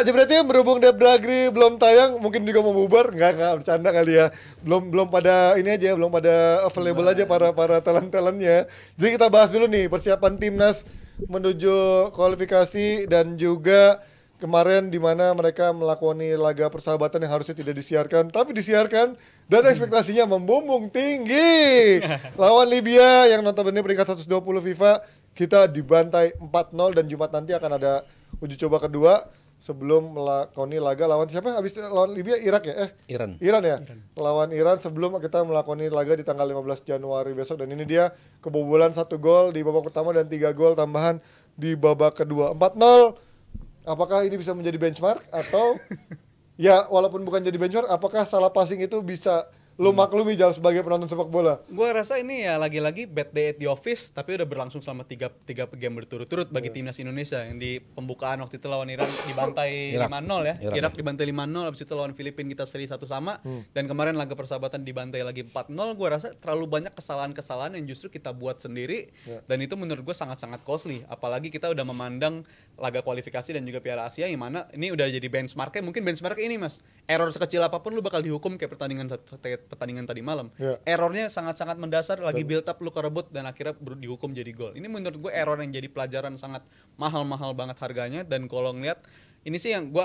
Pak Jebretnya berhubung Debdagri belum tayang, mungkin juga mau bubar, nggak nggak bercanda kali ya. Belum belum pada ini aja, belum pada available nah. aja para para talent talentnya. Jadi kita bahas dulu nih persiapan timnas menuju kualifikasi dan juga kemarin di mana mereka melakoni laga persahabatan yang harusnya tidak disiarkan tapi disiarkan dan ekspektasinya membumbung tinggi lawan Libya yang notabene peringkat 120 FIFA kita dibantai 4-0 dan Jumat nanti akan ada uji coba kedua sebelum melakoni laga lawan siapa? Habis lawan Libya Irak ya? Eh, Iran. Iran ya. Iran. Lawan Iran sebelum kita melakoni laga di tanggal 15 Januari besok dan ini dia kebobolan satu gol di babak pertama dan tiga gol tambahan di babak kedua. 4-0. Apakah ini bisa menjadi benchmark atau ya walaupun bukan jadi benchmark apakah salah passing itu bisa lu maklumi jalan sebagai penonton sepak bola? Gua rasa ini ya lagi-lagi bad day at the office tapi udah berlangsung selama tiga tiga game berturut-turut bagi yeah. timnas Indonesia yang di pembukaan waktu itu lawan Iran dibantai 5-0 ya. Irak, Irak dibantai 5-0 habis itu lawan Filipina kita seri satu sama hmm. dan kemarin laga persahabatan dibantai lagi 4-0 gua rasa terlalu banyak kesalahan-kesalahan yang justru kita buat sendiri yeah. dan itu menurut gua sangat-sangat costly apalagi kita udah memandang laga kualifikasi dan juga Piala Asia yang mana ini udah jadi benchmarknya mungkin benchmark ini Mas. Error sekecil apapun lu bakal dihukum kayak pertandingan pertandingan tadi malam. Yeah. Errornya sangat-sangat mendasar lagi build up luka rebut dan akhirnya dihukum jadi gol. Ini menurut gue error yang jadi pelajaran sangat mahal-mahal banget harganya dan kalau ngeliat ini sih yang gue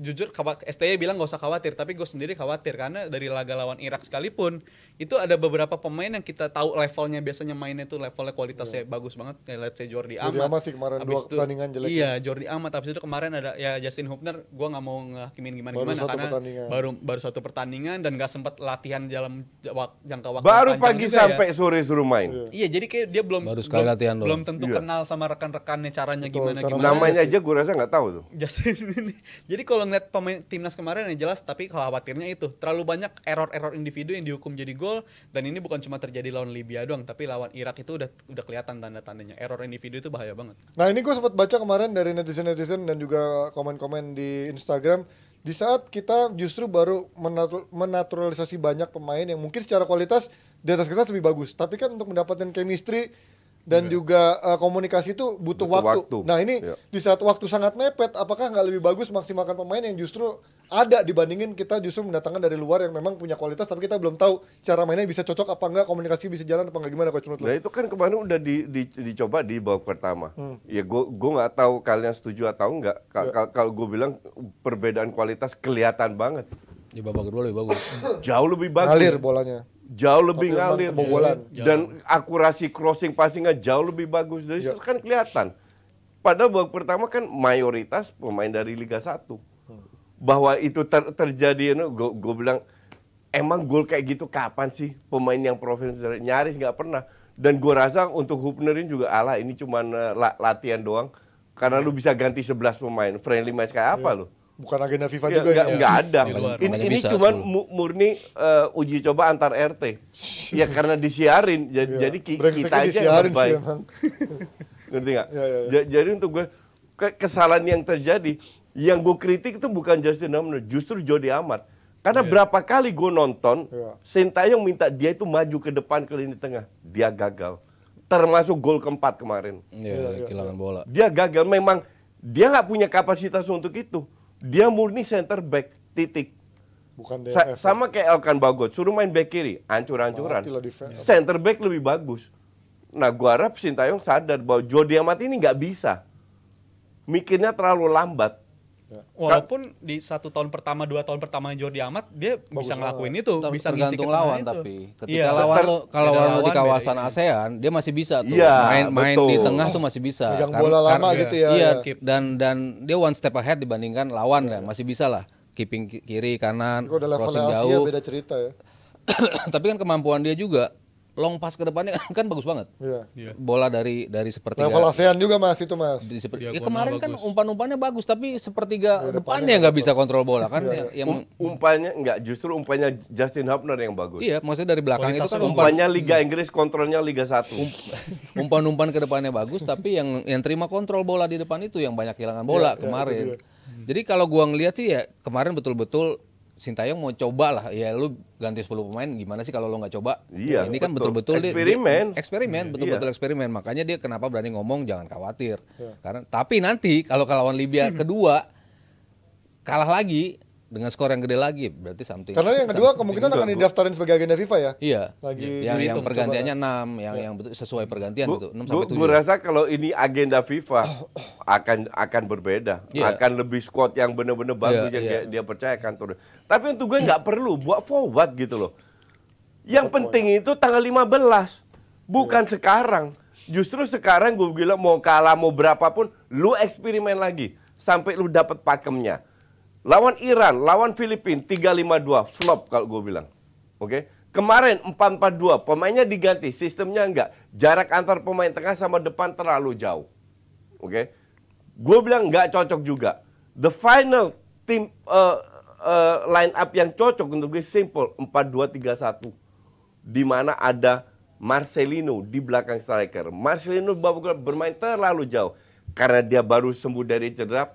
jujur STY bilang gak usah khawatir, tapi gue sendiri khawatir karena dari laga lawan Irak sekalipun itu ada beberapa pemain yang kita tahu levelnya biasanya mainnya itu levelnya kualitasnya yeah. bagus banget. Kayak let's say Jordi Amat. Jordi Amat sih kemarin abis dua itu, pertandingan jelek. Iya, ya. Jordi Amat habis itu kemarin ada ya Justin Hubner, gue gak mau ngakimin gimana gimana baru karena baru baru satu pertandingan dan gak sempat latihan dalam jangka waktu Baru pagi ya. sampai ya. sore suruh main. Yeah. Iya, jadi kayak dia belum baru sekali belum, latihan belum tentu yeah. kenal sama rekan-rekannya caranya gimana gimana gimana. Namanya aja gue rasa nggak tahu tuh. Justin ini. Jadi kalau kalau ngeliat pemain timnas kemarin yang jelas, tapi khawatirnya itu terlalu banyak error-error individu yang dihukum jadi gol dan ini bukan cuma terjadi lawan Libya doang, tapi lawan Irak itu udah udah kelihatan tanda-tandanya. Error individu itu bahaya banget. Nah, ini gue sempat baca kemarin dari netizen-netizen dan juga komen-komen di Instagram di saat kita justru baru menaturalisasi banyak pemain yang mungkin secara kualitas di atas kertas lebih bagus, tapi kan untuk mendapatkan chemistry dan yeah. juga uh, komunikasi itu butuh, butuh waktu. waktu. Nah ini yeah. di saat waktu sangat mepet, apakah nggak lebih bagus maksimalkan pemain yang justru ada dibandingin kita justru mendatangkan dari luar yang memang punya kualitas tapi kita belum tahu cara mainnya bisa cocok apa enggak komunikasi bisa jalan apa enggak gimana coach menurut lo? Nah itu kan kemarin udah di, di, dicoba di babak pertama. Hmm. Ya gue gue nggak tahu kalian setuju atau enggak. Ka yeah. Kalau gue bilang perbedaan kualitas kelihatan banget. Di babak kedua lebih bagus. Jauh lebih bagus. Ngalir bolanya jauh lebih Tapi ngalir dan akurasi crossing passingnya jauh lebih bagus dari ya. kan kelihatan. Pada babak pertama kan mayoritas pemain dari Liga 1. Bahwa itu ter terjadi, you know, gue bilang emang gol kayak gitu kapan sih pemain yang profesional nyaris nggak pernah. Dan gue rasa untuk Hubnerin juga ala ini cuma uh, eh, latihan doang. Karena lu bisa ganti 11 pemain. Friendly match kayak apa iya. lu? bukan agenda FIFA ya, juga enggak, ya. Enggak ada. Ini, ini cuma murni uh, uji coba antar RT. ya karena disiarin iya. jadi, ya. jadi kita aja yang terbaik. Ngerti nggak? Ya, ya, ya. Jadi untuk gue kesalahan yang terjadi yang gue kritik itu bukan Justin Hamner, justru Jody Amat. Karena yeah. berapa kali gue nonton, yeah. Sintayong minta dia itu maju ke depan ke lini tengah, dia gagal. Termasuk gol keempat kemarin. Iya, yeah, yeah, kehilangan bola. Dia gagal, memang dia nggak punya kapasitas untuk itu. Dia murni center back titik. Bukan DMF. sama kayak Elkan Bagot, suruh main back kiri, hancur-hancuran. Iya. Center back lebih bagus. Nah, gua harap Sintayong sadar bahwa Jody Amat ini nggak bisa. Mikirnya terlalu lambat. Walaupun di satu tahun pertama, dua tahun pertama Jordi Amat, dia Bagus bisa ngelakuin itu, bisa tergantung lawan itu. tapi iya, ketika ya, lawan lo, kalau lawan di kawasan beda, iya. ASEAN, dia masih bisa tuh ya, main main di tengah tuh masih bisa. Yang bola lama gitu ya. Iya, ya. dan dan dia one step ahead dibandingkan lawan ya, lah, iya. masih bisa lah keeping kiri kanan, crossing jauh. Asia beda cerita ya. tapi kan kemampuan dia juga long pass ke depannya kan bagus banget. Iya. Yeah. Bola dari dari sepertiga. Level ASEAN juga Mas itu Mas. Di seperti, ya, kemarin kan umpan-umpannya bagus tapi sepertiga ya, depannya nggak bisa kontrol bola kan ya, ya. yang um, umpannya nggak justru umpannya Justin Hubner yang bagus. Iya, maksudnya dari belakang Kualitas itu kan umpan, umpannya Liga Inggris kontrolnya Liga 1. Um, umpan-umpan ke depannya bagus tapi yang yang terima kontrol bola di depan itu yang banyak kehilangan bola ya, kemarin. Ya, Jadi kalau gua ngelihat sih ya kemarin betul-betul Sintayong mau coba lah ya lu ganti 10 pemain gimana sih kalau lu nggak coba iya, ini kan betul. kan betul-betul eksperimen dia eksperimen iya. betul-betul iya. eksperimen makanya dia kenapa berani ngomong jangan khawatir iya. karena tapi nanti kalau lawan Libya kedua kalah lagi dengan skor yang gede lagi berarti something karena yang kedua kemungkinan akan didaftarin sebagai agenda FIFA ya iya lagi yang, yang pergantiannya enam yang ya. yang sesuai pergantian bu, itu sampai 7. gue rasa kalau ini agenda FIFA akan akan berbeda yeah. akan lebih squad yang benar-benar bagus yeah, yang yeah. dia, dia percayakan turun tapi untuk gue nggak perlu buat forward gitu loh yang penting itu tanggal 15 bukan yeah. sekarang justru sekarang gue bilang mau kalah mau berapapun lu eksperimen lagi sampai lu dapat pakemnya Lawan Iran, lawan Filipina 352 flop kalau gue bilang. Oke. Okay? Kemarin 4-4-2, pemainnya diganti, sistemnya enggak. Jarak antar pemain tengah sama depan terlalu jauh. Oke. Okay? Gue bilang enggak cocok juga. The final team uh, eh, uh, eh, line up yang cocok untuk gue simple 4-2-3-1. Di mana ada Marcelino di belakang striker. Marcelino bermain terlalu jauh karena dia baru sembuh dari cedera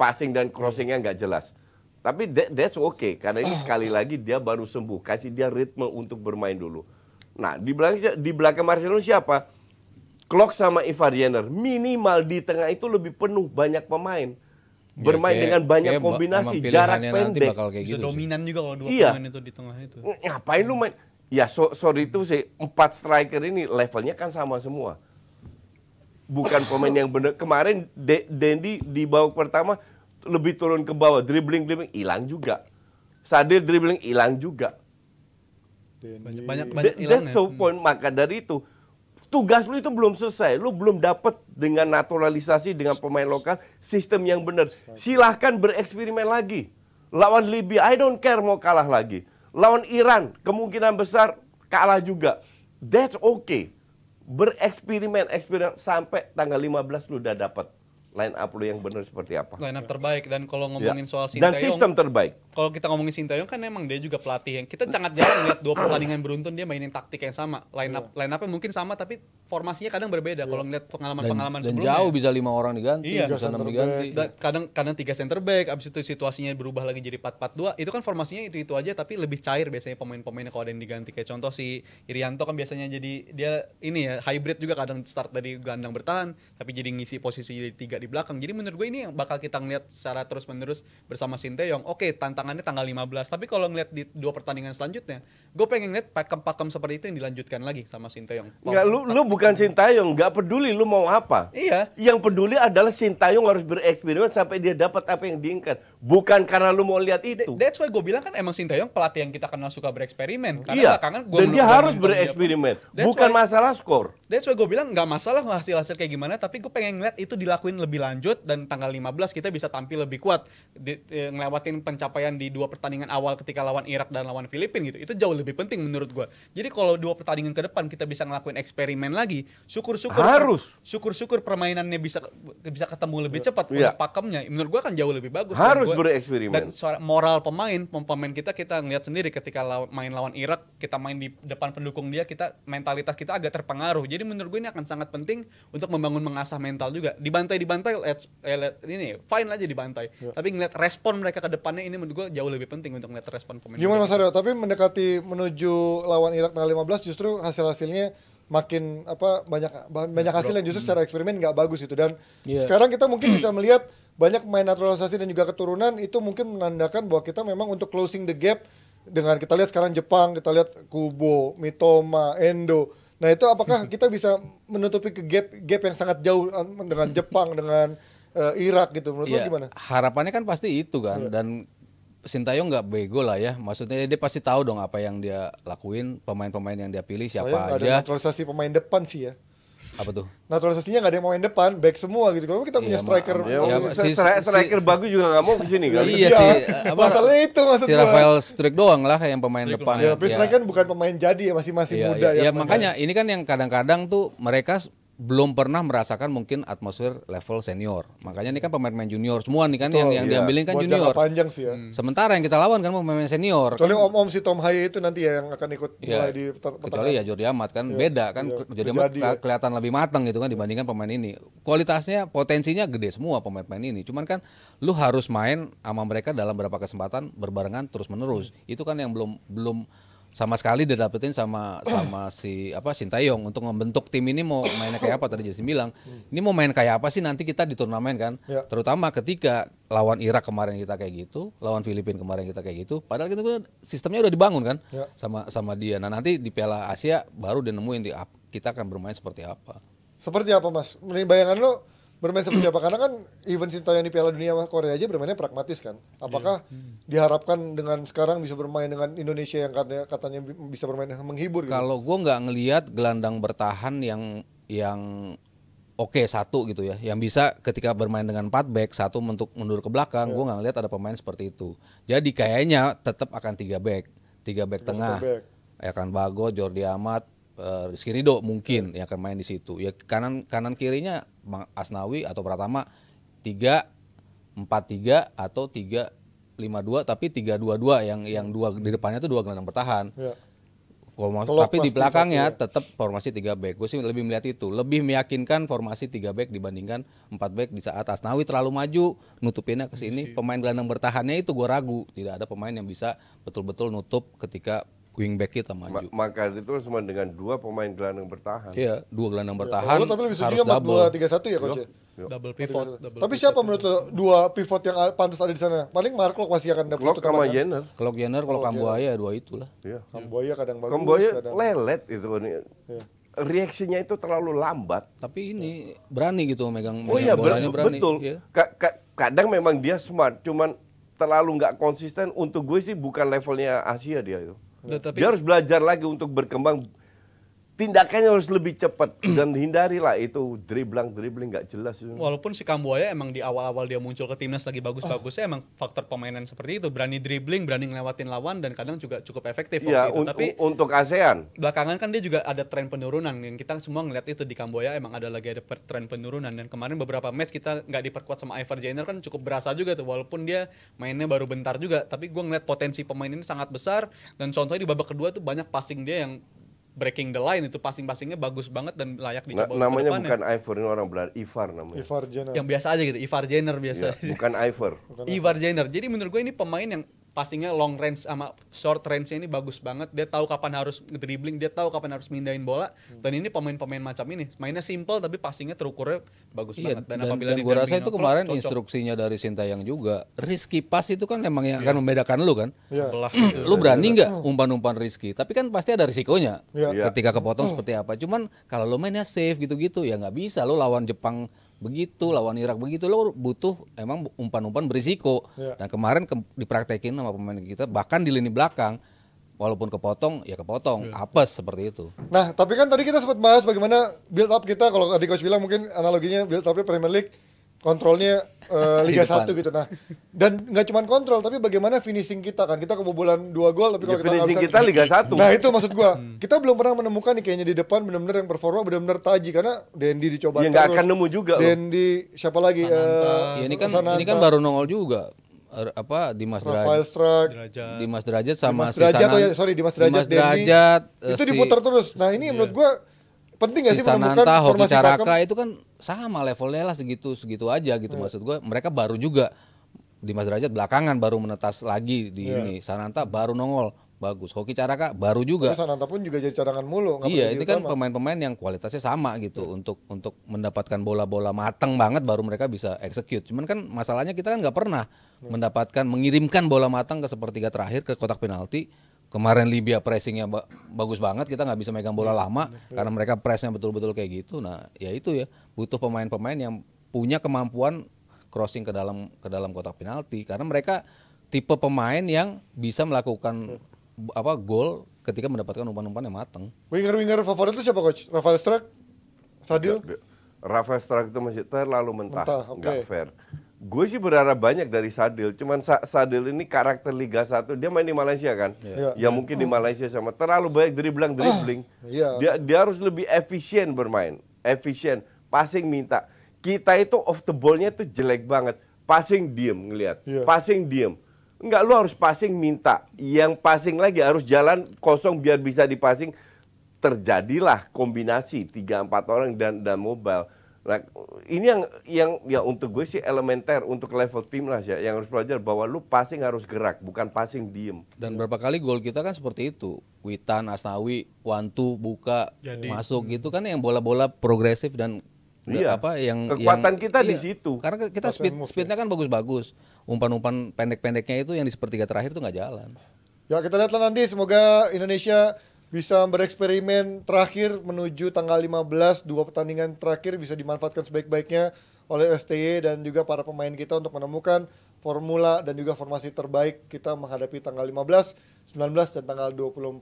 passing dan crossingnya nggak jelas. Tapi that, that's okay karena ini sekali oh. lagi dia baru sembuh, kasih dia ritme untuk bermain dulu. Nah di belakang di belakang Marcelo siapa? Clock sama Ivarianer minimal di tengah itu lebih penuh banyak pemain ya, bermain kayak, dengan banyak kombinasi jarak pendek bakal kayak gitu dominan juga kalau dua iya. pemain itu di tengah itu ngapain lu main ya so, sorry itu sih empat striker ini levelnya kan sama semua bukan pemain yang benar. Kemarin De Dendi di babak pertama lebih turun ke bawah, dribbling dribbling hilang juga. Sadil dribbling hilang juga. Banyak banyak banyak hilang. That's so point. Hmm. Maka dari itu tugas lu itu belum selesai. Lu belum dapat dengan naturalisasi dengan pemain lokal sistem yang benar. Silahkan bereksperimen lagi. Lawan Libya, I don't care mau kalah lagi. Lawan Iran, kemungkinan besar kalah juga. That's okay bereksperimen eksperimen sampai tanggal 15 lu udah dapat line up lu yang benar seperti apa. Line up terbaik dan kalau ya. ngomongin ya. soal Sintayong. Dan sistem terbaik. Kalau kita ngomongin Sintayong kan emang dia juga pelatih yang kita sangat jarang lihat dua pertandingan beruntun dia mainin taktik yang sama. Line up line up mungkin sama tapi formasinya kadang berbeda kalau ngeliat pengalaman-pengalaman sebelumnya. Dan jauh bisa lima orang diganti, iya. bisa enam diganti. Da, kadang kadang tiga center back abis itu situasinya berubah lagi jadi empat empat dua. Itu kan formasinya itu-itu aja tapi lebih cair biasanya pemain-pemainnya kalau ada yang diganti kayak contoh si Irianto kan biasanya jadi dia ini ya hybrid juga kadang start dari gandang bertahan tapi jadi ngisi posisi jadi tiga di belakang. Jadi menurut gue ini yang bakal kita ngeliat secara terus-menerus bersama Sinteyong. Oke, okay, tantangannya tanggal 15, tapi kalau ngeliat di dua pertandingan selanjutnya, gue pengen ngeliat pakem-pakem seperti itu yang dilanjutkan lagi sama Sinteyong. Enggak, lu lu bukan Sinteyong, nggak peduli lu mau apa. Iya. Yang peduli adalah Sinteyong harus bereksperimen sampai dia dapat apa yang diinginkan. Bukan karena lu mau lihat itu. That's why gue bilang kan emang Sinteyong pelatih yang kita kenal suka bereksperimen. Karena iya. Karena gue Dan dia harus bereksperimen. Bukan why... masalah skor dan why gue bilang nggak masalah hasil hasil kayak gimana tapi gue pengen ngeliat itu dilakuin lebih lanjut dan tanggal 15 kita bisa tampil lebih kuat di, e, ngelewatin pencapaian di dua pertandingan awal ketika lawan Irak dan lawan Filipina gitu itu jauh lebih penting menurut gue jadi kalau dua pertandingan ke depan kita bisa ngelakuin eksperimen lagi syukur syukur harus syukur syukur permainannya bisa bisa ketemu lebih iya. cepat ya. pakemnya menurut gue kan jauh lebih bagus harus bereksperimen dan suara moral pemain pemain kita kita ngeliat sendiri ketika lawan, main lawan Irak kita main di depan pendukung dia kita mentalitas kita agak terpengaruh jadi jadi menurut gue ini akan sangat penting untuk membangun mengasah mental juga. Dibantai dibantai let's, eh, let, ini fine aja dibantai. Ya. Tapi ngeliat respon mereka ke depannya ini menurut gue jauh lebih penting untuk ngeliat respon pemain. Gimana Mas Aryo? Tapi mendekati menuju lawan Irak tanggal 15 justru hasil-hasilnya makin apa banyak banyak hasil yang justru secara eksperimen nggak bagus itu dan yeah. sekarang kita mungkin bisa melihat banyak main naturalisasi dan juga keturunan itu mungkin menandakan bahwa kita memang untuk closing the gap dengan kita lihat sekarang Jepang kita lihat Kubo, Mitoma, Endo Nah itu apakah kita bisa menutupi ke gap gap yang sangat jauh eh, dengan Jepang dengan uh, Irak gitu menurut ya, gimana? Harapannya kan pasti itu kan ya. dan Sintayong nggak bego lah ya, maksudnya dia pasti tahu dong apa yang dia lakuin, pemain-pemain yang dia pilih oh, siapa Soalnya aja. Ada naturalisasi pemain depan sih ya apa tuh? Naturalisasinya nggak ada yang mau main depan, back semua gitu. Kalau kita iya, punya striker, ya, striker bagus juga nggak mau kesini kan? Iya, iya sih. masalahnya itu maksudnya si Rafael Strik doang lah yang pemain depan. Ya, tapi iya. striker kan bukan pemain jadi ya masih masih muda. ya, ya makanya ya. ini kan yang kadang-kadang tuh mereka belum pernah merasakan mungkin atmosfer level senior. Makanya ini kan pemain-pemain junior semua nih kan Betul, yang yang iya. diambilin kan Buat junior. panjang sih ya. Hmm. Sementara yang kita lawan kan pemain senior. Kecuali kan, om-om si Tom Haye itu nanti ya yang akan ikut yeah. di petang. Kecuali ya Jordi Amat kan yeah. beda kan yeah. Jordi Amat ya. kelihatan lebih matang gitu kan dibandingkan pemain ini. Kualitasnya, potensinya gede semua pemain-pemain ini. Cuman kan lu harus main sama mereka dalam beberapa kesempatan berbarengan terus-menerus. Itu kan yang belum belum sama sekali didapetin sama sama si apa Sintayong untuk membentuk tim ini mau mainnya kayak apa tadi Jason bilang ini mau main kayak apa sih nanti kita di turnamen kan ya. terutama ketika lawan Irak kemarin kita kayak gitu lawan Filipina kemarin kita kayak gitu padahal kita sistemnya udah dibangun kan ya. sama sama dia nah nanti di Piala Asia baru dia nemuin di, kita akan bermain seperti apa seperti apa mas ini bayangan lo bermain seperti apa karena kan event yang di Piala Dunia Korea aja bermainnya pragmatis kan apakah iya. hmm. diharapkan dengan sekarang bisa bermain dengan Indonesia yang katanya, bisa bermain menghibur gitu? kalau gue nggak ngelihat gelandang bertahan yang yang oke okay, satu gitu ya yang bisa ketika bermain dengan empat back satu untuk mundur ke belakang yeah. gue iya. nggak ngelihat ada pemain seperti itu jadi kayaknya tetap akan tiga back tiga back tengah back. Ya kan Bago Jordi Amat Eh, Rizky Rido mungkin yang akan main di situ. Ya kanan kanan kirinya Bang Asnawi atau Pratama tiga empat tiga atau tiga lima dua tapi tiga dua dua yang yang dua di depannya itu dua gelandang bertahan. Ya. tapi di belakangnya ya. tetap formasi tiga back. Gue sih lebih melihat itu, lebih meyakinkan formasi tiga back dibandingkan empat back di saat Asnawi terlalu maju nutupinnya ke sini. Iya pemain gelandang bertahannya itu gue ragu, tidak ada pemain yang bisa betul-betul nutup ketika wingback kita maju. Ma maka itu kan cuma dengan dua pemain gelandang bertahan. Iya, dua gelandang iya, bertahan. Ya, tapi lebih harus double dua tiga satu ya coach. Iya, ya? Iya. Double pivot. tapi siapa menurut lo dua pivot yang pantas ada di sana? Paling Mark Lok masih akan dapat Lok sama kan? Jenner. Kalau oh, Jenner, kalau Kambuaya dua itulah. Iya. Kambuaya kadang bagus. Kambuaya kadang... lelet itu nih. Ya. Reaksinya itu terlalu lambat. Tapi ini berani gitu megang, oh megang oh, iya, bolanya berani. Betul. Ya. Ka ka kadang memang dia smart, cuman terlalu nggak konsisten. Untuk gue sih bukan levelnya Asia dia itu. Dia harus belajar lagi untuk berkembang tindakannya harus lebih cepat dan hindarilah itu dribbling dribbling nggak jelas walaupun si Kambuaya emang di awal-awal dia muncul ke timnas lagi bagus-bagusnya oh. emang faktor pemainan seperti itu berani dribbling berani ngelewatin lawan dan kadang juga cukup efektif ya, waktu iya, itu. Un tapi untuk ASEAN belakangan kan dia juga ada tren penurunan yang kita semua ngeliat itu di Kambuaya emang ada lagi ada tren penurunan dan kemarin beberapa match kita nggak diperkuat sama Ivar Jenner kan cukup berasa juga tuh walaupun dia mainnya baru bentar juga tapi gue ngeliat potensi pemain ini sangat besar dan contohnya di babak kedua tuh banyak passing dia yang breaking the line itu passing-passingnya bagus banget dan layak dicoba. Na namanya bukan Ivor, ini orang Belanda, Ivar namanya. Ivar Jenner. Yang biasa aja gitu, Ivar Jenner biasa. Ya, bukan Ivor. Ivar Jenner. Jadi menurut gue ini pemain yang passingnya long range sama short range ini bagus banget. Dia tahu kapan harus dribbling, dia tahu kapan harus mindahin bola. Dan ini pemain-pemain macam ini mainnya simple tapi passingnya terukurnya bagus iya, banget. Dan, dan apabila dan gue rasa itu kemarin cocok. instruksinya dari Sinta yang juga. Risky pas itu kan memang yang yeah. akan iya. membedakan lu kan. Yeah. Iya. Mm, lu iya. berani nggak oh. umpan-umpan Rizky? Tapi kan pasti ada risikonya. Yeah. Ketika kepotong seperti apa. Cuman kalau lu mainnya safe gitu-gitu ya nggak bisa. Lu lawan Jepang begitu, lawan Irak begitu, lo butuh emang umpan-umpan berisiko. Yeah. Ya. Dan kemarin ke, dipraktekin sama pemain kita, bahkan di lini belakang, walaupun kepotong ya kepotong yeah. apes seperti itu. Nah tapi kan tadi kita sempat bahas bagaimana build up kita kalau tadi coach bilang mungkin analoginya build upnya Premier League kontrolnya uh, Liga 1 gitu nah dan nggak cuma kontrol tapi bagaimana finishing kita kan kita kebobolan dua gol tapi ya, kalau ya, kita finishing bisa, kita Liga 1 nah itu maksud gua hmm. kita belum pernah menemukan nih kayaknya di depan benar-benar yang performa benar-benar taji karena Dendi dicoba ya, terus gak akan nemu juga Dendi siapa lagi Uh, ya, ini kan Sananta. ini kan baru nongol juga er, apa Dimas Derajat, Strike, Derajat. Dimas Derajat sama Dimas Derajat, si Sanan, oh ya, sorry Dimas Derajat, Dimas Derajat uh, itu diputar terus. Nah ini iya. menurut gua penting gak sih menemukan Nanta, formasi Hoki Caraka Pakam? itu kan sama levelnya lah segitu segitu aja gitu yeah. maksud gue mereka baru juga di Mas Derajat belakangan baru menetas lagi di yeah. ini Sananta baru nongol bagus Hoki Caraka baru juga Tapi Sananta pun juga jadi cadangan mulu iya ini kan pemain-pemain yang kualitasnya sama gitu yeah. untuk untuk mendapatkan bola-bola mateng banget baru mereka bisa execute cuman kan masalahnya kita kan nggak pernah yeah. mendapatkan mengirimkan bola matang ke sepertiga terakhir ke kotak penalti kemarin Libya pressingnya ba bagus banget kita nggak bisa megang bola iya, lama iya. karena mereka pressnya betul-betul kayak gitu nah ya itu ya butuh pemain-pemain yang punya kemampuan crossing ke dalam ke dalam kotak penalti karena mereka tipe pemain yang bisa melakukan iya. apa gol ketika mendapatkan umpan-umpan yang matang winger-winger favorit itu siapa coach Rafael Struck Sadil Rafael Struck itu masih terlalu mentah, mentah okay. Gak fair gue sih berharap banyak dari Sadil. Cuman Sa Sadil ini karakter Liga 1, dia main di Malaysia kan? Yeah. Iya. Ya mungkin di Malaysia sama terlalu banyak dribbling dribbling. Yeah. Iya. Dia dia harus lebih efisien bermain. Efisien, passing minta. Kita itu off the ball-nya tuh jelek banget. Passing diem ngelihat. Yeah. Passing diem. Enggak, lu harus passing minta. Yang passing lagi harus jalan kosong biar bisa dipassing. Terjadilah kombinasi 3 4 orang dan dan mobile Nah, ini yang yang ya untuk gue sih elementer untuk level timnas ya yang harus belajar bahwa lu passing harus gerak bukan passing diem. Dan berapa kali gol kita kan seperti itu. Witan, Asnawi, Wantu buka Jadi. masuk gitu kan yang bola-bola progresif dan iya. apa yang kekuatan yang, kita iya, di situ. Karena kita speed ya. speednya kan bagus-bagus. Umpan-umpan pendek-pendeknya itu yang di sepertiga terakhir tuh nggak jalan. Ya kita lihatlah nanti semoga Indonesia bisa bereksperimen terakhir menuju tanggal 15 dua pertandingan terakhir bisa dimanfaatkan sebaik-baiknya oleh STY dan juga para pemain kita untuk menemukan formula dan juga formasi terbaik kita menghadapi tanggal 15, 19 dan tanggal 24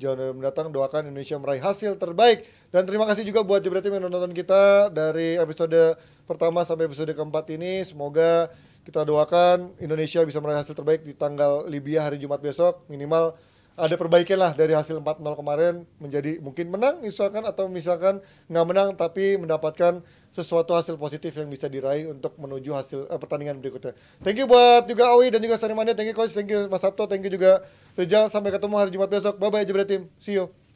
Januari mendatang doakan Indonesia meraih hasil terbaik dan terima kasih juga buat Jebret Tim yang menonton kita dari episode pertama sampai episode keempat ini semoga kita doakan Indonesia bisa meraih hasil terbaik di tanggal Libya hari Jumat besok minimal ada perbaikan lah dari hasil 4-0 kemarin menjadi mungkin menang misalkan atau misalkan nggak menang tapi mendapatkan sesuatu hasil positif yang bisa diraih untuk menuju hasil uh, pertandingan berikutnya. Thank you buat juga Awi dan juga Sanimania, thank you coach, thank you Mas Sabto, thank you juga Rejal. Sampai ketemu hari Jumat besok. Bye bye Jebret tim, See you.